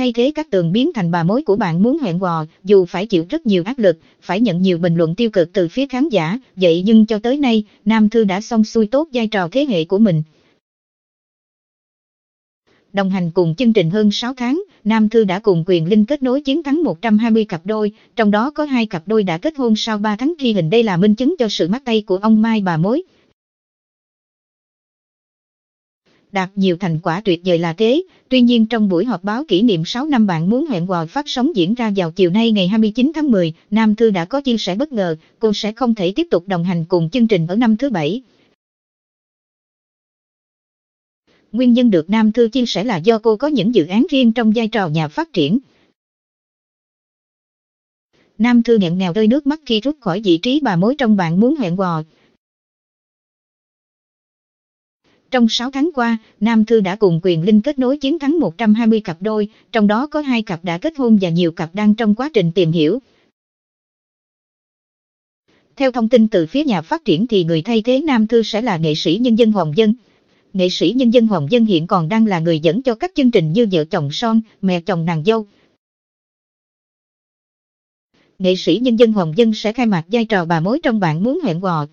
thay thế các tường biến thành bà mối của bạn muốn hẹn hò, dù phải chịu rất nhiều áp lực, phải nhận nhiều bình luận tiêu cực từ phía khán giả, vậy nhưng cho tới nay, Nam Thư đã xong xuôi tốt vai trò thế hệ của mình. Đồng hành cùng chương trình hơn 6 tháng, Nam Thư đã cùng quyền linh kết nối chiến thắng 120 cặp đôi, trong đó có hai cặp đôi đã kết hôn sau 3 tháng thi hình đây là minh chứng cho sự mắc tay của ông Mai bà mối, đạt nhiều thành quả tuyệt vời là thế. Tuy nhiên trong buổi họp báo kỷ niệm 6 năm bạn muốn hẹn hò phát sóng diễn ra vào chiều nay ngày 29 tháng 10, Nam Thư đã có chia sẻ bất ngờ, cô sẽ không thể tiếp tục đồng hành cùng chương trình ở năm thứ bảy. Nguyên nhân được Nam Thư chia sẻ là do cô có những dự án riêng trong vai trò nhà phát triển. Nam Thư nghẹn ngào rơi nước mắt khi rút khỏi vị trí bà mối trong bạn muốn hẹn hò. Trong 6 tháng qua, Nam Thư đã cùng quyền linh kết nối chiến thắng 120 cặp đôi, trong đó có hai cặp đã kết hôn và nhiều cặp đang trong quá trình tìm hiểu. Theo thông tin từ phía nhà phát triển thì người thay thế Nam Thư sẽ là nghệ sĩ nhân dân Hoàng Dân. Nghệ sĩ nhân dân Hoàng Dân hiện còn đang là người dẫn cho các chương trình như Vợ chồng son, Mẹ chồng nàng dâu. Nghệ sĩ nhân dân Hoàng Dân sẽ khai mạc vai trò bà mối trong bạn muốn hẹn hò.